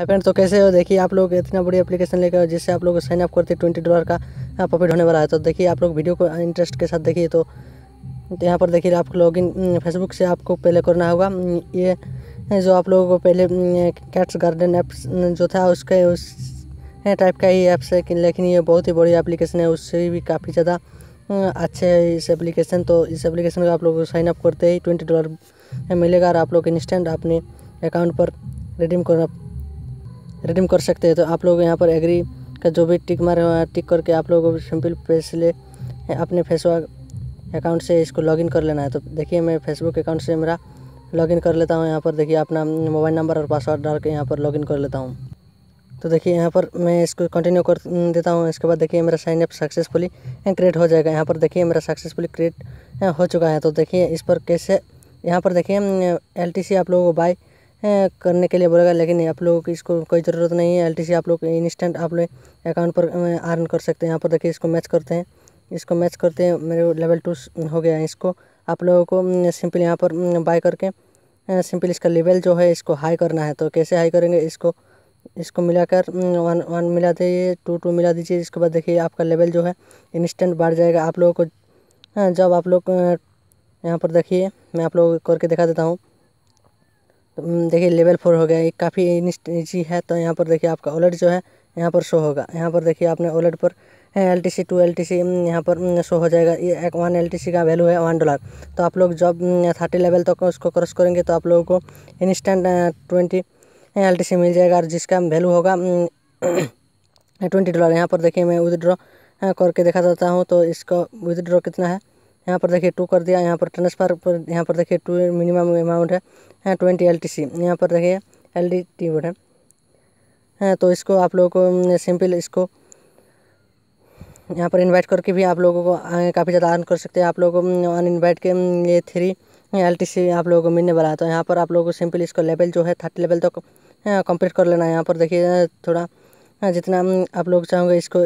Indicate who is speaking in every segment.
Speaker 1: है हाँ फ्रेंड तो कैसे हो देखिए आप लोग इतना बड़ी एप्लीकेशन लेकर जिससे आप लोग साइन अप करते ट्वेंटी डॉलर का प्रॉफिट हाँ, होने वाला है तो देखिए आप लोग वीडियो को इंटरेस्ट के साथ देखिए तो यहाँ पर देखिए आप लॉग इन फेसबुक से आपको पहले करना होगा हम्म, ये जो आप लोगों को पहले कैट्स गार्डन ऐप्स जो था उसके उस टाइप हम्म, का ही ऐप्स है लेकिन ये बहुत ही बड़ी एप्लीकेशन है उससे भी काफ़ी ज़्यादा हम्म, अच्छे है इस एप्लीकेशन तो इस एप्लीकेशन का आप लोग साइन अप करते ही ट्वेंटी डॉलर मिलेगा और आप लोग इंस्टेंट अपने अकाउंट पर रिडीम करना रिडीम कर सकते हैं तो आप लोग यहाँ पर एग्री का जो भी टिक मारे हुआ है टिक करके आप लोगों को सिंपल पेसले अपने फेसबुक अकाउंट से इसको लॉगिन कर लेना है तो देखिए मैं फेसबुक अकाउंट से मेरा लॉगिन कर लेता हूँ यहाँ पर देखिए अपना मोबाइल नंबर और पासवर्ड डाल के यहाँ पर लॉगिन कर लेता हूँ तो देखिए यहाँ पर मैं इसको कंटिन्यू कर देता हूँ इसके बाद देखिए मेरा साइन अप सक्सेसफुली क्रिएट हो जाएगा यहाँ पर देखिए मेरा सक्सेसफुली क्रिएट हो चुका है तो देखिए इस पर कैसे यहाँ पर देखिए एल आप लोगों को बाई करने के लिए बोलेगा लेकिन आप लोगों की इसको कोई ज़रूरत नहीं है एलटीसी आप लोग इंस्टेंट आप लोग अकाउंट पर अर्न कर सकते हैं यहाँ पर देखिए इसको मैच करते हैं इसको मैच करते हैं मेरे लेवल टू हो गया है इसको आप लोगों को सिंपल यहाँ पर बाय करके सिंपल इसका लेवल जो है इसको हाई करना है तो कैसे हाई करेंगे इसको इसको मिलाकर वन वन मिला दीजिए टू टू मिला दीजिए इसके बाद देखिए आपका लेवल जो है इंस्टेंट बढ़ जाएगा आप लोगों को जब आप लोग यहाँ पर देखिए मैं आप लोगों को करके दिखा देता हूँ हम्म, देखिए लेवल फोर हो गया ये काफ़ी ईजी है तो यहाँ पर देखिए आपका ओलेट जो है यहाँ पर शो होगा यहाँ पर देखिए आपने ओलेट पर L T C two L T C यहाँ पर शो हम्म, हो जाएगा ये एक वन एल टी सी का वैल्यू है वन डॉलर तो आप लोग जब थर्टी हम्म, लेवल तक तो उसको क्रॉस करेंगे तो आप लोगों को instant twenty L T C मिल जाएगा और जिसका वैल्यू होगा ट्वेंटी डॉलर यहाँ पर देखिए मैं विदड्रॉ करके दिखा देता हूँ तो इसका विदड्रॉ कितना है यहाँ पर देखिए टू कर दिया यहाँ पर ट्रांसफर पर यहाँ पर देखिए टू मिनिमम अमाउंट है हाँ ट्वेंटी एल टी सी यहाँ पर देखिए एल डी टी बोर्ड है हाँ तो इसको आप लोगों को सिंपल हम्म, इसको यहाँ पर इनवाइट करके भी आप लोगों को काफ़ी ज़्यादा अर्न कर सकते हैं आप लोगों को अन हम्म, इन्वाइट के हम्म, ये थ्री एल टी सी आप लोगों को मिलने वाला है तो यहाँ पर आप लोगों को सिंपल इसको लेवल जो है थर्टी लेवल तक कंप्लीट हाँ, कर लेना है यहाँ पर देखिए हाँ, थोड़ा हाँ, जितना आप लोग चाहोगे इसको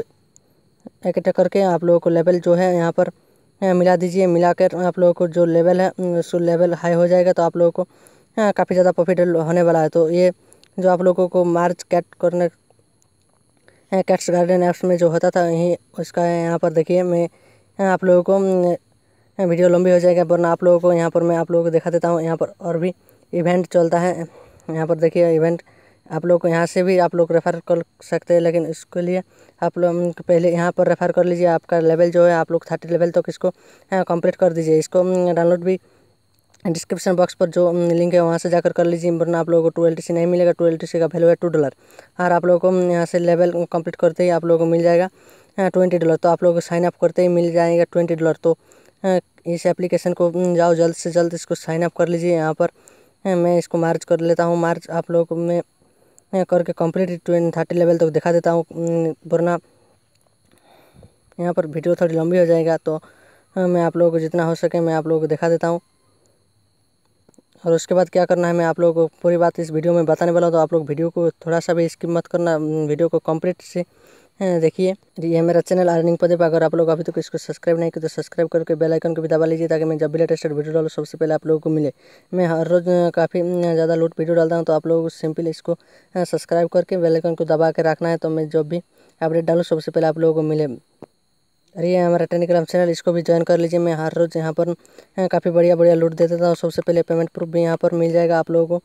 Speaker 1: एक करके आप लोगों को लेवल जो है यहाँ पर हाँ, मिला दीजिए मिलाकर आप लोगों को जो लेवल है सो लेवल हाई हो जाएगा तो आप लोगों को हाँ, काफ़ी ज़्यादा प्रॉफिट होने वाला है तो ये जो आप लोगों को मार्च कैट करने कैट्स गार्डन ऐप्स में जो होता था यहीं उसका यहाँ पर देखिए मैं हाँ, आप लोगों को वीडियो लंबी हो जाएगा वरना आप लोगों को यहाँ पर मैं आप लोगों को दिखा देता हूँ यहाँ पर और भी इवेंट चलता है यहाँ पर देखिए इवेंट आप लोग को यहाँ से भी आप लोग रेफ़र कर सकते हैं लेकिन इसके लिए आप लोग पहले यहाँ पर रेफ़र कर लीजिए आपका लेवल जो है आप लोग थर्टी लेवल तक तो इसको कंप्लीट कर दीजिए इसको डाउनलोड भी डिस्क्रिप्शन बॉक्स पर जो लिंक है वहाँ से जाकर कर लीजिए वरना आप लोगों को टू एल नहीं मिलेगा टू एल का वैल्यू है टू डॉलर और आप लोगों को यहाँ से लेवल कंप्लीट करते ही आप लोगों को मिल जाएगा ट्वेंटी डॉलर तो आप लोगों को साइन अप करते ही मिल जाएगा ट्वेंटी डॉलर तो इस एप्लीकेशन को जाओ जल्द से जल्द इसको साइन अप कर लीजिए यहाँ पर मैं इसको मार्च कर लेता हूँ मार्च आप लोग में करके कंप्लीट ट्वेंटी थर्टी लेवल तक तो दिखा देता हूँ वरना यहाँ पर वीडियो थोड़ी लंबी हो जाएगा तो मैं आप लोगों को जितना हो सके मैं आप लोगों को दिखा देता हूँ और उसके बाद क्या करना है मैं आप लोगों को पूरी बात इस वीडियो में बताने वाला हूँ तो आप लोग वीडियो को थोड़ा सा भी स्किप मत करना वीडियो को कम्प्लीट से हाँ, देखिए ये मेरा चैनल अर्निंग पदे पर अगर आप लोग अभी तक तो इसको सब्सक्राइब नहीं किया तो सब्सक्राइब करके बेल आइकन को भी दबा लीजिए ताकि मैं जब भी लेटेस्ट वीडियो डालू सबसे पहले आप लोगों को मिले मैं हर रोज़ काफ़ी ज़्यादा लूट वीडियो डालता हूँ तो आप लोग सिंपल इसको सब्सक्राइब करके बेलाइकन को दबा के रखना है तो मैं जब भी अपडेट डालूँ सबसे पहले आप लोगों को मिले अरे ये हमारा टेलीग्राम चैनल इसको भी ज्वाइन कर लीजिए मैं हर रोज़ यहाँ पर काफ़ी बढ़िया बढ़िया लूट दे देता हूँ सबसे पहले पेमेंट प्रूफ भी यहाँ पर मिल जाएगा आप लोगों को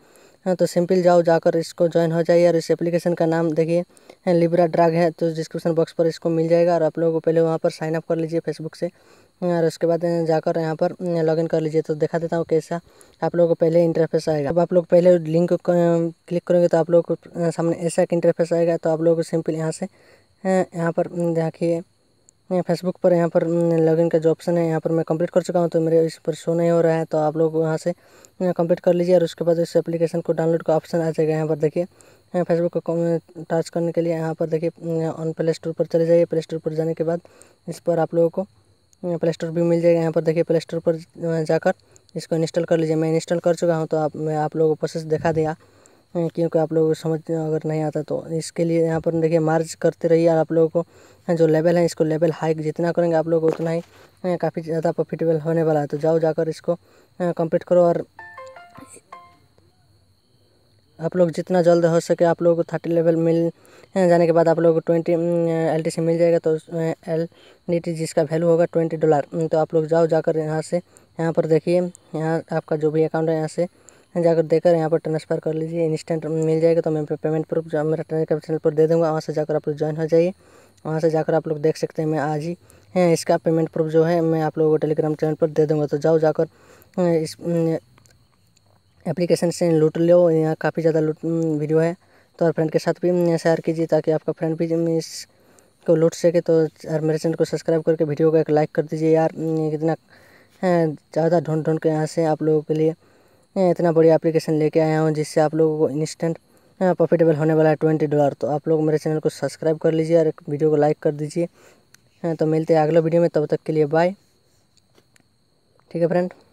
Speaker 1: हाँ तो सिंपल जाओ जाकर इसको ज्वाइन हो जाइए और इस एप्लीकेशन का नाम देखिए लिब्रा ड्राग है तो डिस्क्रिप्शन बॉक्स पर इसको मिल जाएगा और आप लोगों को पहले वहाँ पर साइन अप कर लीजिए फेसबुक से और उसके बाद जाकर यहाँ पर लॉगिन कर लीजिए तो दिखा देता हूँ कैसा आप लोगों को पहले इंटरफेस आएगा अब आप लोग पहले लिंक को क्लिक करेंगे तो आप लोग को सामने ऐसा एक इंटरफेस आएगा तो आप लोग को सिंपल यहाँ से यहाँ पर देखिए फेसबुक पर यहाँ पर लॉगिन का जो ऑप्शन है यहाँ पर मैं कंप्लीट कर चुका हूँ तो मेरे इस पर शो नहीं हो रहा है तो आप लोग वहाँ से कंप्लीट कर लीजिए और उसके बाद इस एप्लीकेशन को डाउनलोड का ऑप्शन आ जाएगा यहाँ पर देखिए फेसबुक को टच करने के लिए यहाँ पर देखिए ऑन प्ले स्टोर पर चले जाइए प्ले स्टोर पर जाने के बाद इस पर आप लोगों को प्ले स्टोर भी मिल जाएगा यहाँ पर देखिए प्ले स्टोर पर जाकर इसको इंस्टॉल कर लीजिए मैं इंस्टॉल कर चुका हूँ तो आप मैं आप लोगों को प्रोसेस दिखा दिया हम्म, क्योंकि आप लोगों को समझ अगर नहीं आता तो इसके लिए यहाँ पर देखिए मार्च करते रहिए और आप लोगों को जो लेवल है इसको लेवल हाई जितना करेंगे आप लोग उतना ही काफ़ी ज़्यादा प्रॉफिटेबल होने वाला है तो जाओ जाकर इसको कंप्लीट करो और आप लोग जितना जल्द हो सके आप लोग को थर्टी लेवल मिल जाने के बाद आप लोग को ट्वेंटी एल टी सी मिल जाएगा तो एल डी टी जिसका वैल्यू होगा ट्वेंटी डॉलर तो आप लोग जाओ जाकर यहाँ से यहाँ पर देखिए यहाँ आपका जो भी अकाउंट है यहाँ से जाकर देकर यहाँ पर ट्रांसफर कर लीजिए इंस्टेंट मिल जाएगा तो मैं पेमेंट प्रूफ जो मेरा ट्रेन चैनल पर दे दूँगा वहाँ से जाकर आप लोग ज्वाइन हो जाइए वहाँ से जाकर आप लोग देख सकते हैं मैं आज ही इसका पेमेंट प्रूफ जो है मैं आप लोगों को टेलीग्राम चैनल पर दे दूँगा तो जाओ जाकर इस एप्लीकेशन से लूट लो यहाँ काफ़ी ज़्यादा लूट वीडियो है तो और फ्रेंड के साथ भी शेयर कीजिए ताकि आपका फ्रेंड भी इस को लूट सके तो और मेरे चैनल को सब्सक्राइब करके वीडियो को एक लाइक कर दीजिए यार कितना ज़्यादा ढूंढ ढूंढ के यहाँ से आप लोगों के लिए इतना बढ़िया एप्लीकेशन लेके आया हूँ जिससे आप लोगों को इंस्टेंट प्रॉफिटेबल होने वाला है ट्वेंटी डॉलर तो आप लोग मेरे चैनल को सब्सक्राइब कर लीजिए और वीडियो को लाइक कर दीजिए तो मिलते हैं अगले वीडियो में तब तक के लिए बाय ठीक है फ्रेंड